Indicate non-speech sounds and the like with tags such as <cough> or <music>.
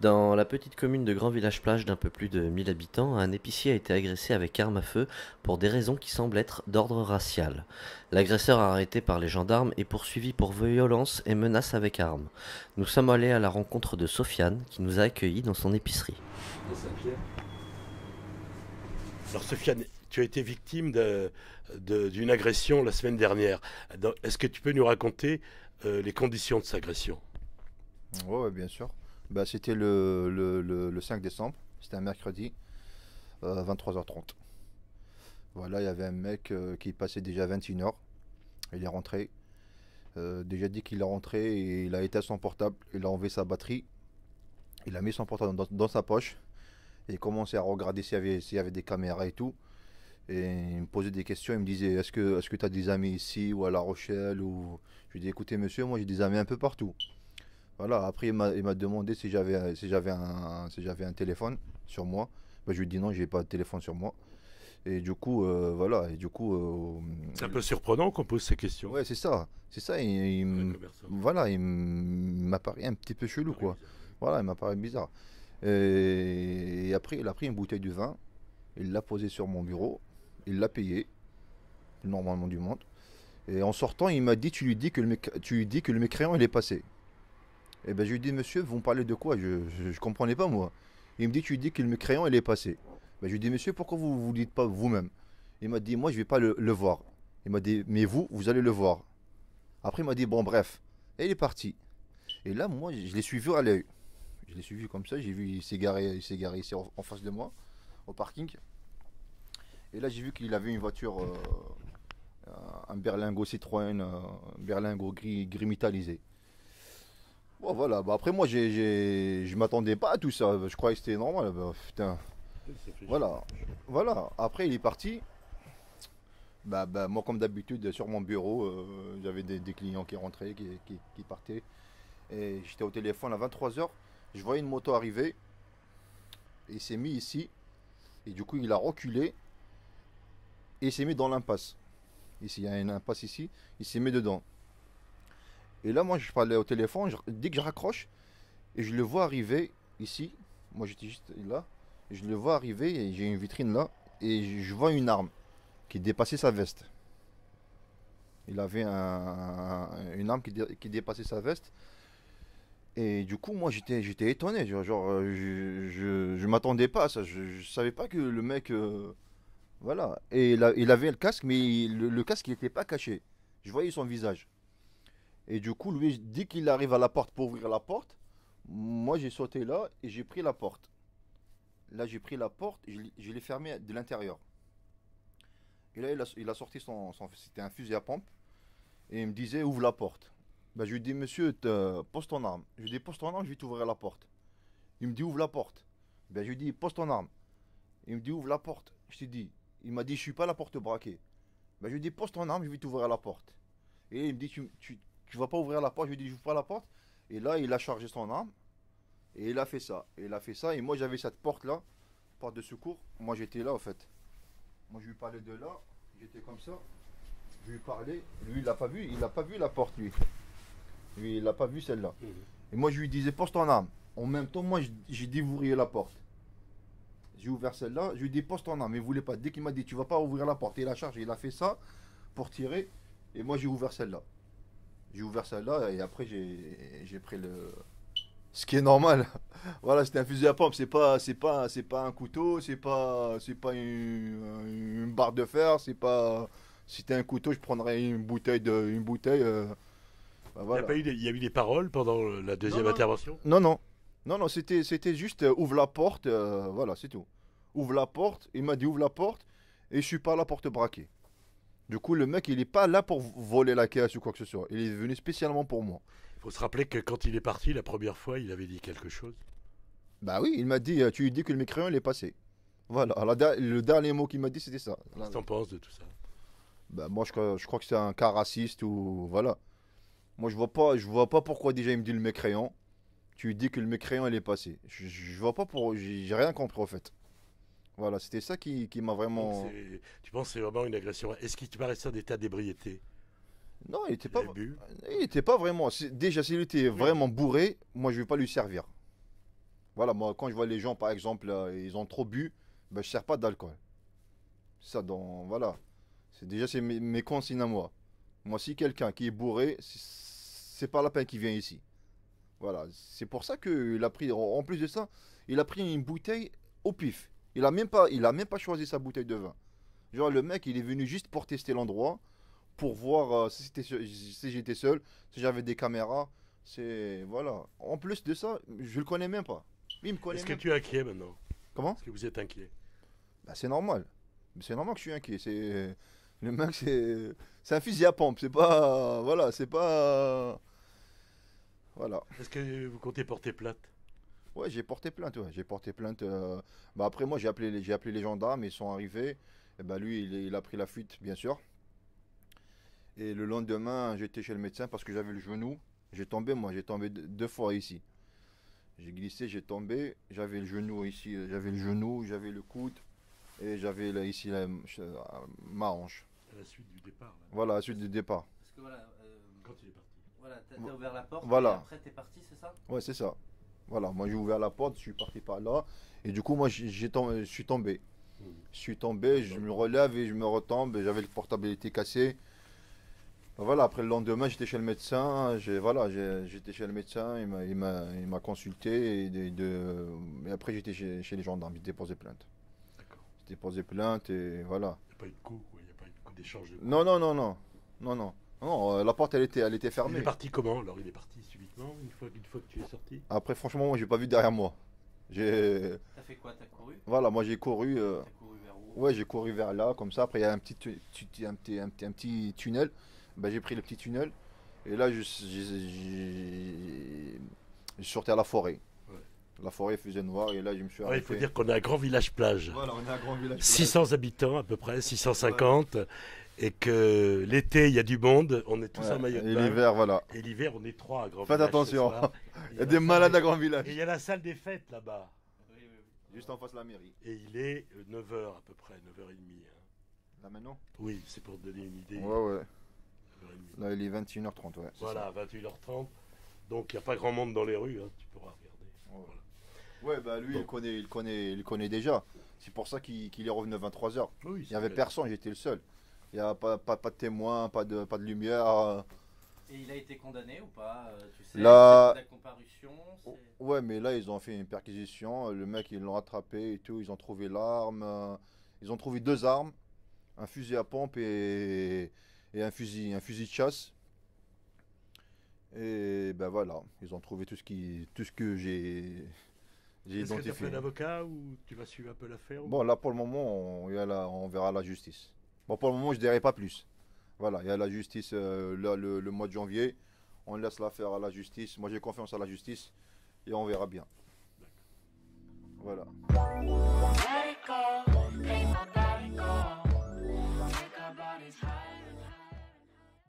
Dans la petite commune de Grand Village Plage d'un peu plus de 1000 habitants, un épicier a été agressé avec arme à feu pour des raisons qui semblent être d'ordre racial. L'agresseur a arrêté par les gendarmes est poursuivi pour violence et menace avec arme. Nous sommes allés à la rencontre de Sofiane qui nous a accueillis dans son épicerie. Alors Sofiane, tu as été victime d'une agression la semaine dernière. Est-ce que tu peux nous raconter euh, les conditions de cette agression Oui, bien sûr. Bah, C'était le, 5 décembre, c'était un mercredi, euh, 23h30. Voilà, il y avait un mec euh, qui passait déjà 21h. Il est rentré. Euh, déjà dit qu'il est rentré et il a été à son portable. Il a enlevé sa batterie. Il a mis son portable dans sa poche et commençait à regarder s'il y, avait, y avait des caméras et tout. Et il me posait des questions, il me disait Est-ce que tu as des amis ici ou à La Rochelle ou... Je lui dis Écoutez, monsieur, moi j'ai des amis un peu partout. Voilà, après il m'a, demandé si j'avais, si, j'avais un, si j'avais un téléphone sur moi. Ben, je lui dis, dit Non, j'ai pas de téléphone sur moi. Et du coup, euh, voilà. Et du coup, euh, c'est un peu surprenant qu'on pose ces questions. Ouais, c'est ça, c'est ça. Il, voilà, il m'apparaît un petit peu chelou, quoi. Voilà, il m'apparaît bizarre. Et, après, il a pris une bouteille de vin, il l'a posée sur mon bureau, il l'a payé, normalement du monde. Et en sortant, il m'a dit Tu lui dis que le, tu dis que le mécréant, il est passé. Et eh ben je lui ai dit Monsieur, vous me parlez de quoi Je ne comprenais pas, moi. Il me dit Tu lui dis que le mécréant, il est passé. Ben, je lui ai dit Monsieur, pourquoi vous ne vous dites pas vous-même Il m'a dit Moi, je ne vais pas le, le voir. Il m'a dit Mais vous, vous allez le voir. Après, il m'a dit Bon, bref. Et il est parti. Et là, moi, je l'ai suivi à l'œil. Je l'ai suivi comme ça, j'ai vu, il s'est garé, il s'est garé ici en, face de moi, au parking. Et là, j'ai vu qu'il avait une voiture, euh, euh, un Berlingo Citroën, euh, un berlingo gris, gris métallisé. Bon, voilà, bah, après moi, je je m'attendais pas à tout ça, je croyais que c'était normal. Bah, putain. Voilà, voilà. Après, il est parti. Bah, bah, moi, comme d'habitude, sur mon bureau, j'avais des, clients qui rentraient, qui, qui partaient. Et j'étais au téléphone à 23h je vois une moto arriver. Et il s'est mis ici. Et du coup, il a reculé. Et il s'est mis dans l'impasse. Ici, il y a une impasse ici. Il s'est mis dedans. Et là, moi, je parlais au téléphone. dès que je raccroche, et je le vois arriver ici. Moi, j'étais juste là. je le vois arriver. Et j'ai une vitrine là. Et je, vois une arme qui dépassait sa veste. Il avait une arme qui dépassait sa veste. Et du coup, moi, j'étais, j'étais étonné. Genre, euh, je, je, m'attendais pas à ça. Je, je, savais pas que le mec. Euh, voilà. Et il, avait le casque, mais le, casque, il n'était pas caché. Je voyais son visage. Et du coup, lui, dès qu'il arrive à la porte pour ouvrir la porte, moi, j'ai sauté là et j'ai pris la porte. Là, j'ai pris la porte, et je, l'ai fermée de l'intérieur. Et là, il a, sorti son, son. C'était un fusil à pompe. Et il me disait, ouvre la porte. Ben, je lui dis, monsieur, pose ton arme. Je lui dis, pose ton arme, je vais t'ouvrir la porte. Il me dit, ouvre la porte. Ben, je lui dis, pose ton arme. Il me dit, ouvre la porte. Je ai dit, il m'a dit, je suis pas la porte braquée. Ben, je lui dis, pose ton arme, je vais t'ouvrir la porte. Et il me dit, tu, tu, tu, vas pas ouvrir la porte. Je lui dis, j'ouvre pas la porte. Et là, il a chargé son arme. Et il a fait ça. Et il a fait ça. Et moi, j'avais cette porte-là, porte de secours. Moi, j'étais là, en fait. Moi, je lui parlais de là. J'étais comme ça. Je lui parlais. Lui, il l'a pas vu. Il n'a pas vu la porte, lui il n'a pas vu celle-là. Mhm. Et moi, je lui disais, pose ton arme. En même temps, moi, j'ai dévouré la porte. J'ai ouvert celle-là, je lui ai dit, pose ton arme. Mais ne voulait pas. Dès qu'il m'a dit, tu vas pas ouvrir la porte, et la charge il a fait ça pour tirer. Et moi, j'ai ouvert celle-là. J'ai ouvert celle-là et après, j'ai pris le. Ce qui est normal. <laughs> voilà, c'était un fusil à pompe. C'est pas, c'est pas, c'est pas un couteau. C'est pas, c'est pas une, barre de fer. C'est pas. Si c'était un couteau, je prendrais une bouteille de, une bouteille. Euh, bah, il, y a pas eu des, il y a eu des paroles pendant euh, la deuxième intervention Non, non. Non, non, c'était, c'était juste euh, ouvre la porte, euh, voilà, c'est tout. Ouvre la porte, il m'a dit ouvre la porte, et je suis pas à la porte braquée. Du coup, le mec, il est pas là pour voler la caisse ou quoi que ce soit. Il est venu spécialement pour moi. Il faut se rappeler que quand il est parti la première fois, il avait dit quelque chose. Bah oui, il m'a dit, tu lui dis que le mécréant, il est passé. Voilà, le dernier mot qu'il m'a dit, c'était ça. Qu'est-ce que t'en penses de tout ça Bah moi, je, je crois que c'est un cas raciste ou voilà. Moi, je vois pas, je vois pas pourquoi déjà il me dit le mécréant. Tu lui dis que le mécréant il est passé. Je, vois pas pour, j'ai rien compris au fait. Voilà, c'était ça qui, qui m'a vraiment. Tu penses c'est vraiment une agression Est-ce qu'il te paraissait en état d'ébriété Non, il était pas. il était pas vraiment. Déjà, s'il était vraiment bourré, moi je vais pas lui servir. Voilà, moi quand je vois les gens par exemple, ils ont trop bu, ben, je sers pas d'alcool. Ça, dans voilà. C'est déjà c'est mes, consignes à moi. Moi, si quelqu'un qui est bourré, c'est pas la peine qui vient ici. Voilà, c'est pour ça qu'il a pris, en plus de ça, il a pris une bouteille au pif. Il a même pas, il a même pas choisi sa bouteille de vin. Genre le mec, il est venu juste pour tester l'endroit, pour voir euh, si, si j'étais seul, si j'avais des caméras. C'est voilà. En plus de ça, je le connais même pas. Il me connaît. Est-ce que tu es inquiet maintenant Comment Est-ce que vous êtes inquiet bah, c'est normal. C'est normal que je suis inquiet. C'est le mec, c'est c'est un fusil à pompe. C'est pas voilà, c'est pas voilà. Est-ce que vous comptez porter plainte Ouais, j'ai porté plainte. J'ai porté plainte. Euh, bah, après, moi, j'ai appelé, j'ai appelé les gendarmes. Ils sont arrivés. Et eh bah, ben, lui, il, a pris la fuite, bien sûr. Et le lendemain, j'étais chez le médecin parce que j'avais le genou. J'ai tombé, moi, j'ai tombé deux fois ici. J'ai glissé, j'ai tombé. J'avais le genou ici, euh, j'avais le genou, j'avais le coude et j'avais ici la, ma hanche. À la suite du départ. Voilà, à la suite du départ. Euh, quand voilà, t'as ouvert la porte. Et après, t'es parti, c'est ça Ouais, c'est ça. Voilà, moi j'ai ouvert la porte, je suis parti par là. Et du coup, moi, j'ai je suis tombé. Hmm. Je suis tombé, je me relève et je me retombe. J'avais le portabilité cassé. Ben voilà, après le lendemain, j'étais chez le médecin. Voilà, j'étais chez le médecin, il m'a consulté. Et, de, de, après, j'étais chez, les gendarmes, j'ai déposé plainte. D'accord. J'ai déposé plainte et voilà. Il n'y a pas eu de coup, il n'y a pas eu de coup d'échange Non, non, non, non. Non, non. Non, euh, la porte elle était, elle était fermée. Il est parti comment Alors il est parti subitement une fois, que tu es sorti Après, franchement, moi j'ai pas vu derrière moi. J'ai. T'as fait quoi T'as couru Voilà, moi j'ai couru. Euh, couru vers où Ouais, j'ai couru vers là, comme ça. Après, il y a un petit, un un petit, tunnel. Ben, j'ai pris le petit tunnel. Et là, je, je... sortais à la forêt. La forêt faisait noir et là je me suis arrêté. il faut dire qu'on a un grand village plage. Voilà, on a un grand village 600 habitants à peu près, 650 et que l'été il y a du monde, on est tous en maillot Et l'hiver, voilà. Et l'hiver, on est trois à Grand Village. attention, hein. il y a des malades à Grand Village. Et il y a la salle des fêtes là-bas. Juste en face de la mairie. Et il est 9h euh, à peu près, 9h30. Hein. Là maintenant Oui, c'est pour te donner une idée. Ouais, ouais. Là, il est 21h30, ouais. Voilà, 21h30. Donc il n'y a pas grand monde dans les rues, hein, tu pourras regarder. Ouais, bah lui, il, connaît, il, connaît, il connaît déjà. C'est pour ça qu'il est revenu à 23h. il n'y avait personne, j'étais le seul. Il n'y a pas, pas, pas, de témoin, pas de, pas de lumière. Euh. Et il a été condamné ou pas euh, tu sais, la... comparution Ouais, mais là, ils ont fait une perquisition. Le mec, ils l'ont attrapé et tout. Ils ont trouvé l'arme. Euh, ils ont trouvé deux armes un fusil à pompe et, et un, fusil, un fusil de chasse. Et ben voilà, ils ont trouvé tout ce, qui, tout ce que j'ai. Est-ce que tu as un avocat ou tu vas suivre un peu l'affaire Bon, là pour le moment, on, on verra la justice. Bon, pour le moment, je ne dirais pas plus. Voilà, il y a la justice euh, le, le, mois de janvier. On laisse l'affaire à la justice. Moi, j'ai confiance à la justice et on verra bien. Voilà.